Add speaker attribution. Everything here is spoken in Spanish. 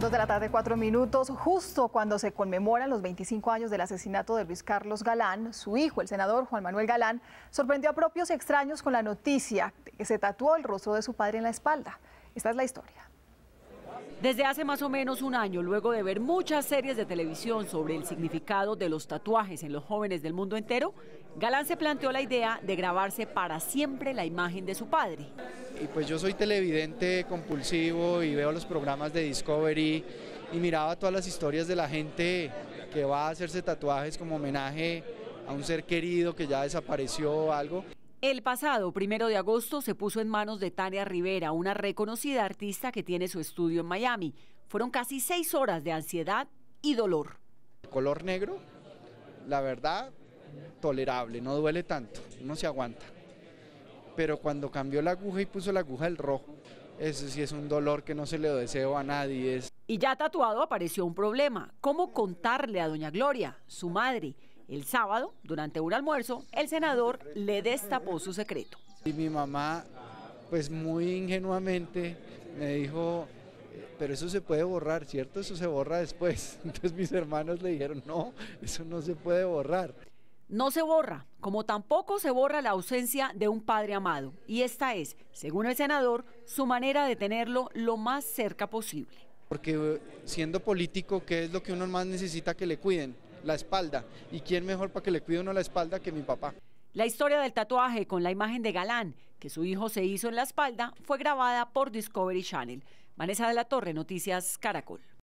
Speaker 1: Dos de la tarde, cuatro minutos, justo cuando se conmemoran los 25 años del asesinato de Luis Carlos Galán, su hijo, el senador Juan Manuel Galán, sorprendió a propios extraños con la noticia de que se tatuó el rostro de su padre en la espalda. Esta es la historia. Desde
Speaker 2: hace más o menos un año, luego de ver muchas series de televisión sobre el significado de los tatuajes en los jóvenes del mundo entero, Galán se planteó la idea de grabarse para siempre la imagen de su padre.
Speaker 3: Y pues yo soy televidente compulsivo y veo los programas de Discovery y miraba todas las historias de la gente que va a hacerse tatuajes como homenaje a un ser querido que ya desapareció o algo.
Speaker 2: El pasado primero de agosto se puso en manos de Tania Rivera, una reconocida artista que tiene su estudio en Miami. Fueron casi seis horas de ansiedad y dolor. El color negro,
Speaker 3: la verdad, tolerable, no duele tanto, no se aguanta. Pero cuando cambió la aguja y puso la aguja del rojo, eso sí es un dolor que no se le deseo a nadie.
Speaker 2: Y ya tatuado apareció un problema, cómo contarle a doña Gloria, su madre, el sábado, durante un almuerzo, el senador le destapó su secreto. Y mi
Speaker 3: mamá, pues muy ingenuamente, me dijo, pero eso se puede borrar, ¿cierto? Eso se borra después. Entonces mis hermanos le dijeron, no, eso no se puede
Speaker 2: borrar. No se borra, como tampoco se borra la ausencia de un padre amado. Y esta es, según el senador, su manera de tenerlo lo más cerca posible. Porque
Speaker 3: eh, siendo político, ¿qué es lo que uno más necesita que le cuiden?
Speaker 2: la espalda. ¿Y
Speaker 3: quién mejor para que le cuide uno la espalda que mi papá?
Speaker 2: La historia del tatuaje con la imagen de Galán, que su hijo se hizo en la espalda, fue grabada por Discovery Channel. Vanessa de la Torre, Noticias Caracol.